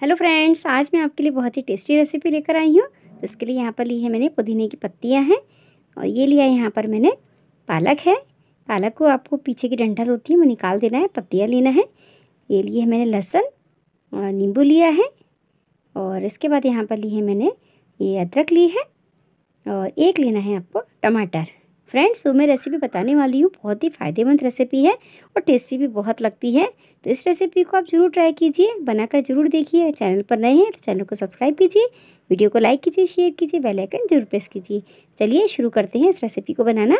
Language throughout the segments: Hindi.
हेलो फ्रेंड्स आज मैं आपके लिए बहुत ही टेस्टी रेसिपी लेकर आई हूँ तो इसके लिए यहाँ पर ली है मैंने पुदीने की पत्तियाँ हैं और ये लिया है यहाँ पर मैंने पालक है पालक को आपको पीछे की डंठल होती है वो निकाल देना है पत्तियाँ लेना है ये लिए है मैंने लहसुन और नींबू लिया है और इसके बाद यहाँ पर ली है मैंने ये अदरक ली है और एक लेना है आपको टमाटर फ्रेंड्स वो तो मैं रेसिपी बताने वाली हूँ बहुत ही फ़ायदेमंद रेसिपी है और टेस्टी भी बहुत लगती है तो इस रेसिपी को आप ज़रूर ट्राई कीजिए बनाकर ज़रूर देखिए चैनल पर नए हैं तो चैनल को सब्सक्राइब कीजिए वीडियो को लाइक कीजिए शेयर कीजिए बेल आइकन जरूर प्रेस कीजिए चलिए शुरू करते हैं इस रेसिपी को बनाना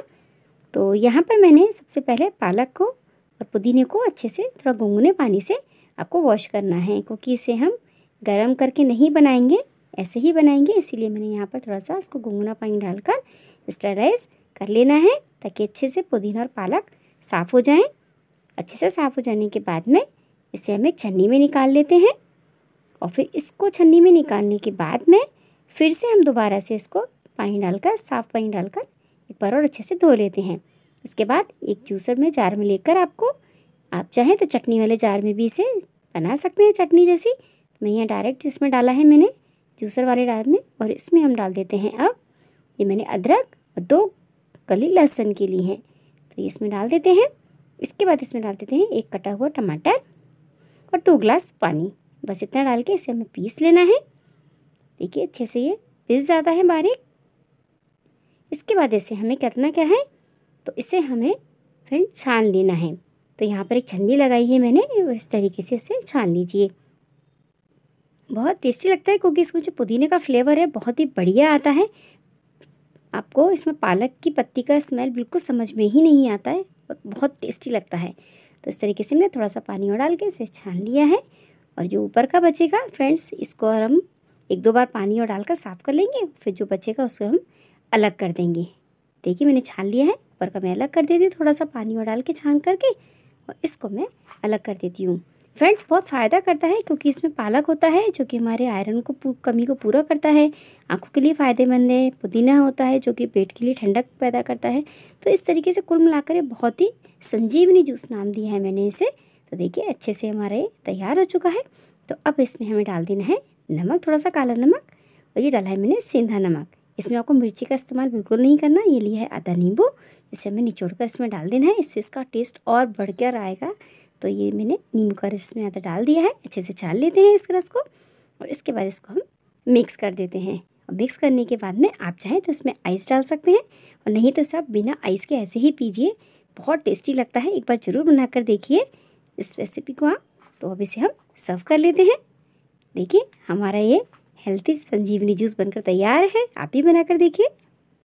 तो यहाँ पर मैंने सबसे पहले पालक को और पुदीने को अच्छे से थोड़ा गुनगुने पानी से आपको वॉश करना है क्योंकि इसे हम गर्म करके नहीं बनाएंगे ऐसे ही बनाएंगे इसीलिए मैंने यहाँ पर थोड़ा सा इसको गुनगुना पानी डालकर स्टराइज़ कर लेना है ताकि अच्छे से पुदीना और पालक साफ़ हो जाएं अच्छे से साफ़ हो जाने के बाद में इसे हम एक छन्नी में निकाल लेते हैं और फिर इसको छन्नी में निकालने के बाद में फिर से हम दोबारा से इसको पानी डालकर साफ़ पानी डालकर एक बार और अच्छे से धो लेते हैं इसके बाद एक जूसर में जार में लेकर आपको आप चाहें तो चटनी वाले जार में भी इसे बना सकते हैं चटनी जैसी मैं यहाँ डायरेक्ट इसमें डाला है मैंने जूसर वाले डाल में और इसमें हम डाल देते हैं अब ये मैंने अदरक और दो कली लहसुन के लिए हैं तो ये इसमें डाल देते हैं इसके बाद इसमें डाल देते हैं एक कटा हुआ टमाटर और दो ग्लास पानी बस इतना डाल के इसे हमें पीस लेना है देखिए अच्छे से ये पीस जाता है बारीक इसके बाद इसे हमें करना क्या है तो इसे हमें फिर छान लेना है तो यहाँ पर एक छन्नी लगाई है मैंने और इस तरीके से इसे छान लीजिए बहुत टेस्टी लगता है क्योंकि इसमें जो पुदीने का फ्लेवर है बहुत ही बढ़िया आता है आपको इसमें पालक की पत्ती का स्मेल बिल्कुल समझ में ही नहीं आता है और बहुत टेस्टी लगता है तो इस तरीके से मैंने थोड़ा सा पानी और डाल के इसे छान लिया है और जो ऊपर का बचेगा फ्रेंड्स इसको हम एक दो बार पानी और डालकर साफ़ कर लेंगे फिर जो बचेगा उसको हम अलग कर देंगे देखिए मैंने छान लिया है ऊपर का मैं अलग कर देती हूँ थोड़ा सा पानी और डाल के छान करके और इसको मैं अलग कर देती हूँ फ्रेंड्स बहुत फ़ायदा करता है क्योंकि इसमें पालक होता है जो कि हमारे आयरन को कमी को पूरा करता है आंखों के लिए फ़ायदेमंद है पुदीना होता है जो कि पेट के लिए ठंडक पैदा करता है तो इस तरीके से कुल मिलाकर बहुत ही संजीवनी जूस नाम दिया है मैंने इसे तो देखिए अच्छे से हमारे तैयार हो चुका है तो अब इसमें हमें डाल देना है नमक थोड़ा सा काला नमक और ये डाला है मैंने सेंधा नमक इसमें आपको मिर्ची का इस्तेमाल बिल्कुल नहीं करना ये लिया है आधा नींबू इसे हमें निचोड़ कर इसमें डाल देना है इससे इसका टेस्ट और बढ़ कर आएगा तो ये मैंने नींबू का रस इसमें आधा डाल दिया है अच्छे से छान लेते हैं इस रस को और इसके बाद इसको हम मिक्स कर देते हैं और मिक्स करने के बाद में आप चाहें तो इसमें आइस डाल सकते हैं और नहीं तो सब बिना आइस के ऐसे ही पीजिए बहुत टेस्टी लगता है एक बार ज़रूर बना कर देखिए इस रेसिपी को आप तो अब इसे हम सर्व कर लेते हैं देखिए हमारा ये हेल्थी संजीवनी जूस बनकर तैयार है आप ही बनाकर देखिए